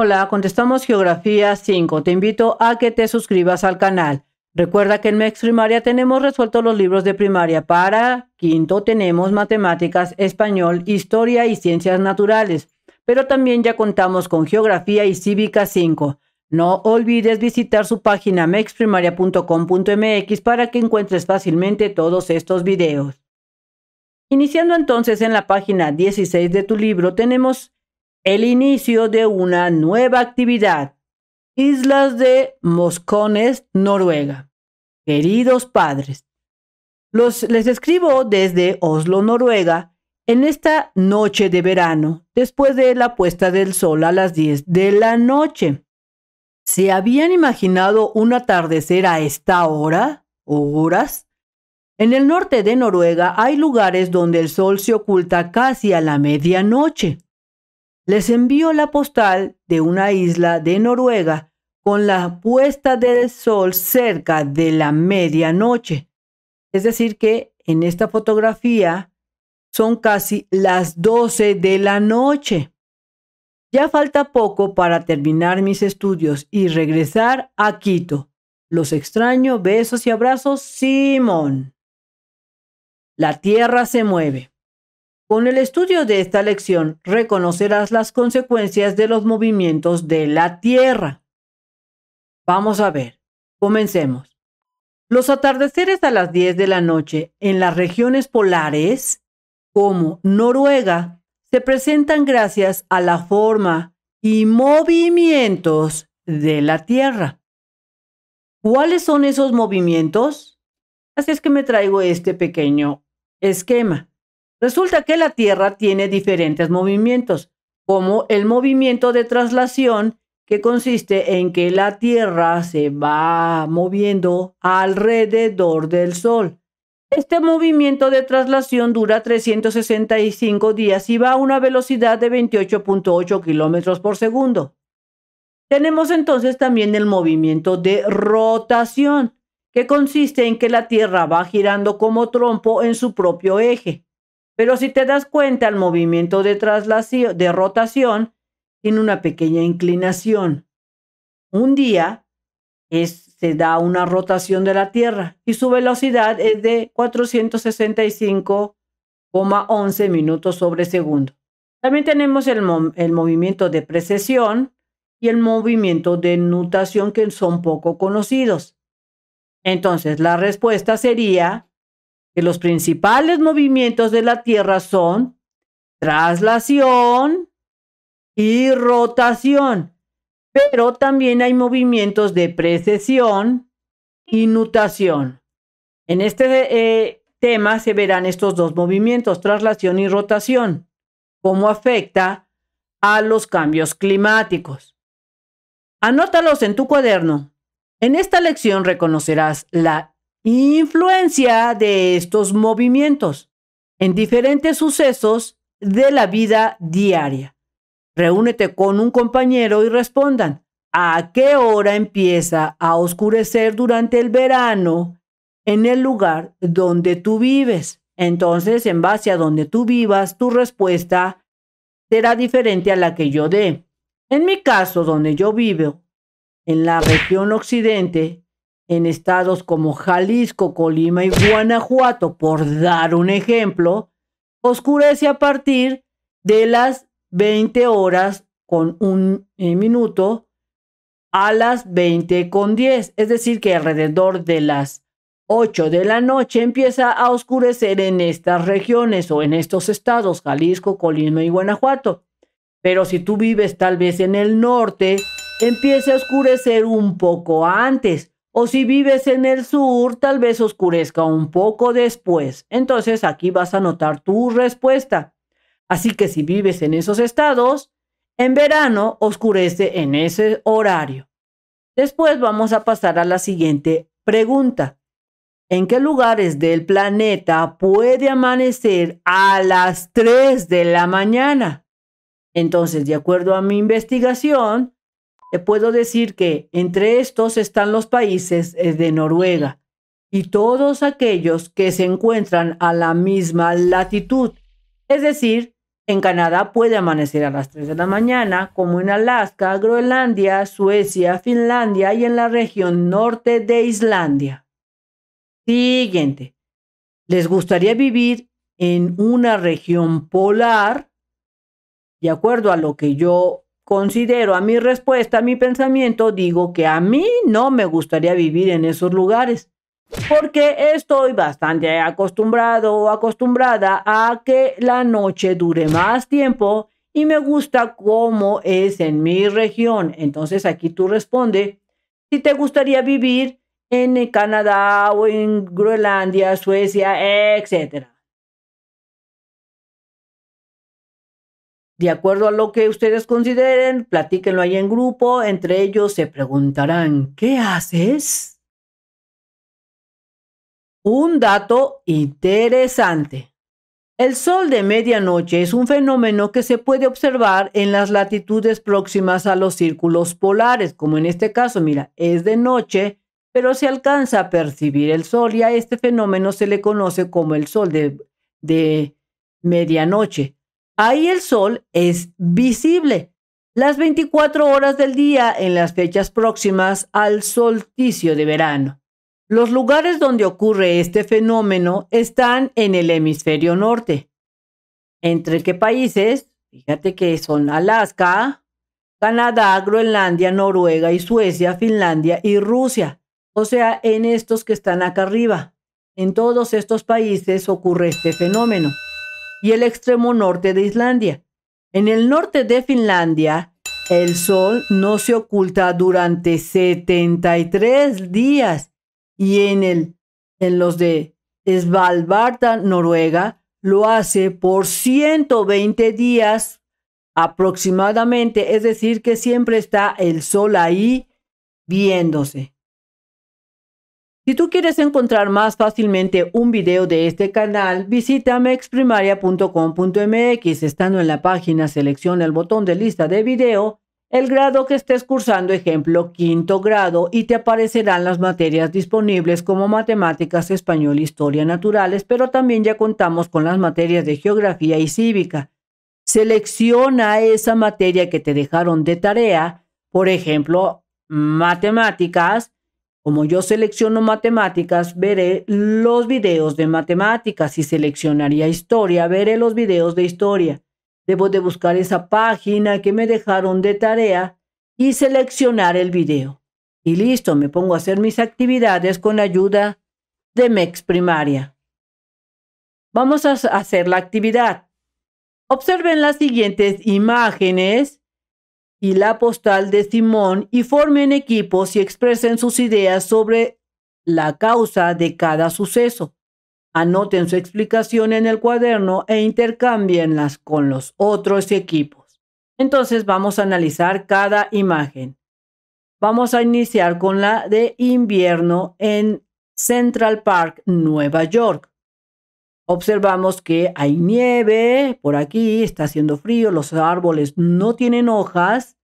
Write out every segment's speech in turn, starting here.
Hola, contestamos Geografía 5. Te invito a que te suscribas al canal. Recuerda que en MEX Primaria tenemos resueltos los libros de primaria. Para quinto tenemos matemáticas, español, historia y ciencias naturales. Pero también ya contamos con Geografía y Cívica 5. No olvides visitar su página mexprimaria.com.mx para que encuentres fácilmente todos estos videos. Iniciando entonces en la página 16 de tu libro tenemos el inicio de una nueva actividad. Islas de Moscones, Noruega. Queridos padres, les escribo desde Oslo, Noruega, en esta noche de verano, después de la puesta del sol a las 10 de la noche. ¿Se habían imaginado un atardecer a esta hora horas? En el norte de Noruega hay lugares donde el sol se oculta casi a la medianoche les envió la postal de una isla de Noruega con la puesta del sol cerca de la medianoche. Es decir, que en esta fotografía son casi las 12 de la noche. Ya falta poco para terminar mis estudios y regresar a Quito. Los extraño, besos y abrazos, Simón. La tierra se mueve. Con el estudio de esta lección reconocerás las consecuencias de los movimientos de la Tierra. Vamos a ver, comencemos. Los atardeceres a las 10 de la noche en las regiones polares, como Noruega, se presentan gracias a la forma y movimientos de la Tierra. ¿Cuáles son esos movimientos? Así es que me traigo este pequeño esquema. Resulta que la Tierra tiene diferentes movimientos, como el movimiento de traslación, que consiste en que la Tierra se va moviendo alrededor del Sol. Este movimiento de traslación dura 365 días y va a una velocidad de 28.8 kilómetros por segundo. Tenemos entonces también el movimiento de rotación, que consiste en que la Tierra va girando como trompo en su propio eje. Pero si te das cuenta, el movimiento de, de rotación tiene una pequeña inclinación. Un día se da una rotación de la Tierra y su velocidad es de 465,11 minutos sobre segundo. También tenemos el movimiento de precesión y el movimiento de nutación que son poco conocidos. Entonces, la respuesta sería los principales movimientos de la Tierra son traslación y rotación, pero también hay movimientos de precesión y nutación. En este eh, tema se verán estos dos movimientos, traslación y rotación, cómo afecta a los cambios climáticos. Anótalos en tu cuaderno. En esta lección reconocerás la influencia de estos movimientos en diferentes sucesos de la vida diaria. Reúnete con un compañero y respondan, ¿a qué hora empieza a oscurecer durante el verano en el lugar donde tú vives? Entonces, en base a donde tú vivas, tu respuesta será diferente a la que yo dé. En mi caso, donde yo vivo, en la región occidente, en estados como Jalisco, Colima y Guanajuato, por dar un ejemplo, oscurece a partir de las 20 horas con un eh, minuto a las 20 con 10. Es decir, que alrededor de las 8 de la noche empieza a oscurecer en estas regiones o en estos estados, Jalisco, Colima y Guanajuato. Pero si tú vives tal vez en el norte, empieza a oscurecer un poco antes o si vives en el sur, tal vez oscurezca un poco después. Entonces aquí vas a anotar tu respuesta. Así que si vives en esos estados, en verano oscurece en ese horario. Después vamos a pasar a la siguiente pregunta. ¿En qué lugares del planeta puede amanecer a las 3 de la mañana? Entonces, de acuerdo a mi investigación, puedo decir que entre estos están los países eh, de Noruega y todos aquellos que se encuentran a la misma latitud. Es decir, en Canadá puede amanecer a las 3 de la mañana, como en Alaska, Groenlandia, Suecia, Finlandia y en la región norte de Islandia. Siguiente. ¿Les gustaría vivir en una región polar? De acuerdo a lo que yo considero a mi respuesta, a mi pensamiento, digo que a mí no me gustaría vivir en esos lugares, porque estoy bastante acostumbrado o acostumbrada a que la noche dure más tiempo y me gusta cómo es en mi región. Entonces aquí tú responde, si te gustaría vivir en Canadá o en Groenlandia, Suecia, etcétera. de acuerdo a lo que ustedes consideren, platíquenlo ahí en grupo, entre ellos se preguntarán, ¿qué haces? Un dato interesante. El sol de medianoche es un fenómeno que se puede observar en las latitudes próximas a los círculos polares, como en este caso, mira, es de noche, pero se alcanza a percibir el sol y a este fenómeno se le conoce como el sol de, de medianoche. Ahí el sol es visible. Las 24 horas del día en las fechas próximas al solsticio de verano. Los lugares donde ocurre este fenómeno están en el hemisferio norte. ¿Entre qué países? Fíjate que son Alaska, Canadá, Groenlandia, Noruega y Suecia, Finlandia y Rusia. O sea, en estos que están acá arriba. En todos estos países ocurre este fenómeno y el extremo norte de Islandia. En el norte de Finlandia, el sol no se oculta durante 73 días y en, el, en los de Svalbard, Noruega, lo hace por 120 días aproximadamente, es decir, que siempre está el sol ahí viéndose. Si tú quieres encontrar más fácilmente un video de este canal, visita mexprimaria.com.mx. Estando en la página, selecciona el botón de lista de video, el grado que estés cursando, ejemplo, quinto grado, y te aparecerán las materias disponibles como matemáticas, español, historia, naturales, pero también ya contamos con las materias de geografía y cívica. Selecciona esa materia que te dejaron de tarea, por ejemplo, matemáticas, como yo selecciono matemáticas, veré los videos de matemáticas. Si seleccionaría historia, veré los videos de historia. Debo de buscar esa página que me dejaron de tarea y seleccionar el video. Y listo, me pongo a hacer mis actividades con ayuda de MEX primaria. Vamos a hacer la actividad. Observen las siguientes imágenes y la postal de Simón y formen equipos y expresen sus ideas sobre la causa de cada suceso. Anoten su explicación en el cuaderno e intercambienlas con los otros equipos. Entonces vamos a analizar cada imagen. Vamos a iniciar con la de invierno en Central Park, Nueva York observamos que hay nieve por aquí, está haciendo frío, los árboles no tienen hojas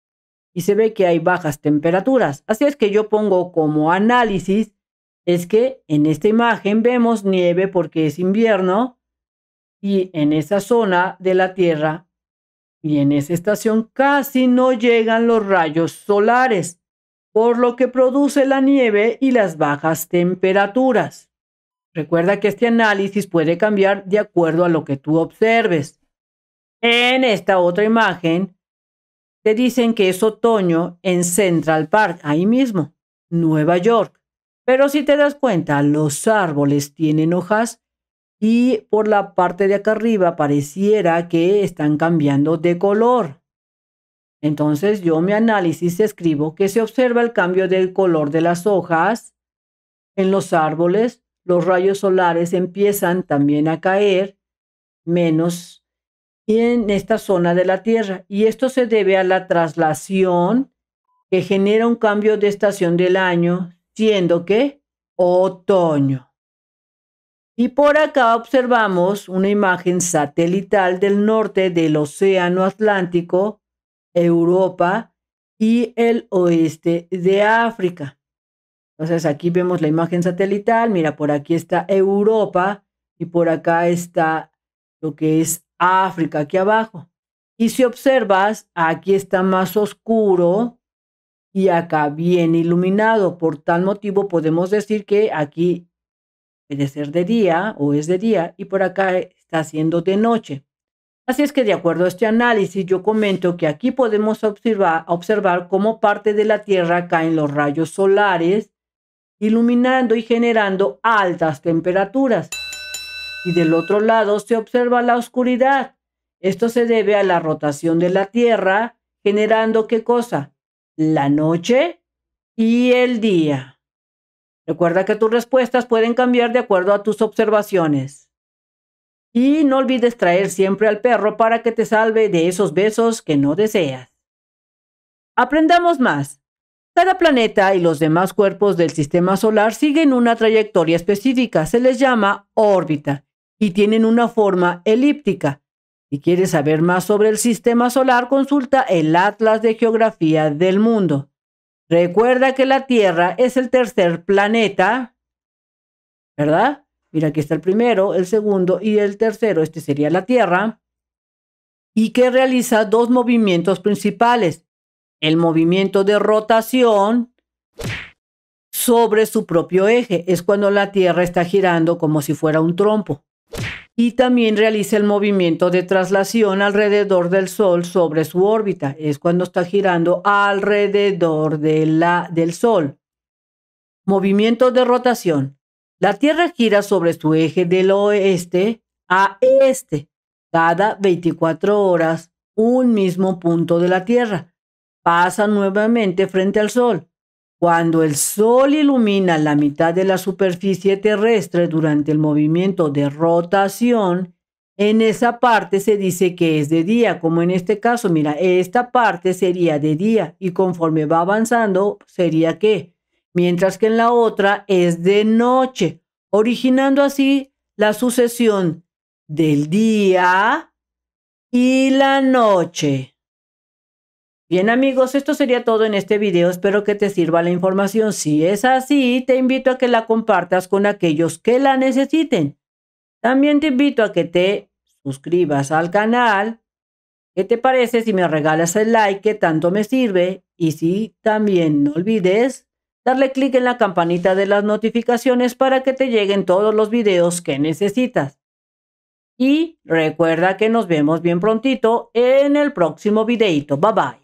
y se ve que hay bajas temperaturas. Así es que yo pongo como análisis es que en esta imagen vemos nieve porque es invierno y en esa zona de la Tierra y en esa estación casi no llegan los rayos solares, por lo que produce la nieve y las bajas temperaturas. Recuerda que este análisis puede cambiar de acuerdo a lo que tú observes. En esta otra imagen, te dicen que es otoño en Central Park, ahí mismo, Nueva York. Pero si te das cuenta, los árboles tienen hojas y por la parte de acá arriba pareciera que están cambiando de color. Entonces yo mi análisis escribo que se observa el cambio del color de las hojas en los árboles los rayos solares empiezan también a caer menos en esta zona de la Tierra. Y esto se debe a la traslación que genera un cambio de estación del año, siendo que otoño. Y por acá observamos una imagen satelital del norte del Océano Atlántico, Europa y el oeste de África. Entonces aquí vemos la imagen satelital, mira, por aquí está Europa y por acá está lo que es África, aquí abajo. Y si observas, aquí está más oscuro y acá bien iluminado. Por tal motivo podemos decir que aquí puede ser de día o es de día y por acá está siendo de noche. Así es que de acuerdo a este análisis, yo comento que aquí podemos observar, observar cómo parte de la Tierra caen los rayos solares iluminando y generando altas temperaturas. Y del otro lado se observa la oscuridad. Esto se debe a la rotación de la Tierra, generando qué cosa? La noche y el día. Recuerda que tus respuestas pueden cambiar de acuerdo a tus observaciones. Y no olvides traer siempre al perro para que te salve de esos besos que no deseas. Aprendamos más. Cada planeta y los demás cuerpos del sistema solar siguen una trayectoria específica, se les llama órbita, y tienen una forma elíptica. Si quieres saber más sobre el sistema solar, consulta el Atlas de Geografía del Mundo. Recuerda que la Tierra es el tercer planeta, ¿verdad? Mira, aquí está el primero, el segundo y el tercero, este sería la Tierra, y que realiza dos movimientos principales el movimiento de rotación sobre su propio eje. Es cuando la Tierra está girando como si fuera un trompo. Y también realiza el movimiento de traslación alrededor del Sol sobre su órbita. Es cuando está girando alrededor de la, del Sol. Movimiento de rotación. La Tierra gira sobre su eje del oeste a este cada 24 horas, un mismo punto de la Tierra pasa nuevamente frente al Sol. Cuando el Sol ilumina la mitad de la superficie terrestre durante el movimiento de rotación, en esa parte se dice que es de día, como en este caso, mira, esta parte sería de día y conforme va avanzando sería que, mientras que en la otra es de noche, originando así la sucesión del día y la noche. Bien amigos, esto sería todo en este video, espero que te sirva la información. Si es así, te invito a que la compartas con aquellos que la necesiten. También te invito a que te suscribas al canal. ¿Qué te parece si me regalas el like que tanto me sirve? Y si también no olvides darle clic en la campanita de las notificaciones para que te lleguen todos los videos que necesitas. Y recuerda que nos vemos bien prontito en el próximo videito. Bye bye.